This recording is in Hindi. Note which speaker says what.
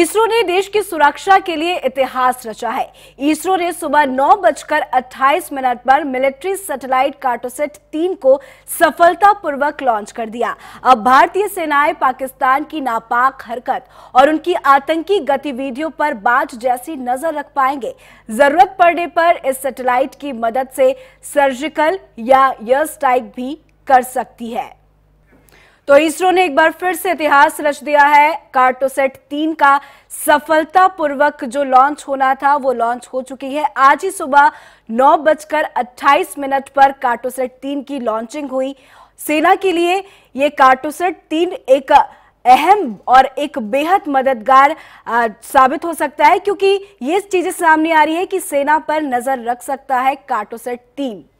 Speaker 1: इसरो ने देश की सुरक्षा के लिए इतिहास रचा है इसरो ने सुबह नौ बजकर अट्ठाईस मिनट पर मिलिट्री सैटेलाइट कार्टोसेट तीन को सफलतापूर्वक लॉन्च कर दिया अब भारतीय सेनाएं पाकिस्तान की नापाक हरकत और उनकी आतंकी गतिविधियों पर बाज जैसी नजर रख पाएंगे जरूरत पड़ने पर इस सैटेलाइट की मदद से सर्जिकल या एयर स्ट्राइक भी कर सकती है तो इसरो ने एक बार फिर से इतिहास रच दिया है कार्टोसेट तीन का सफलतापूर्वक जो लॉन्च होना था वो लॉन्च हो चुकी है आज ही सुबह नौ बजकर अट्ठाईस मिनट पर कार्टोसेट तीन की लॉन्चिंग हुई सेना के लिए ये कार्टोसेट तीन एक अहम और एक बेहद मददगार साबित हो सकता है क्योंकि ये चीजें सामने आ रही है कि सेना पर नजर रख सकता है कार्टोसेट तीन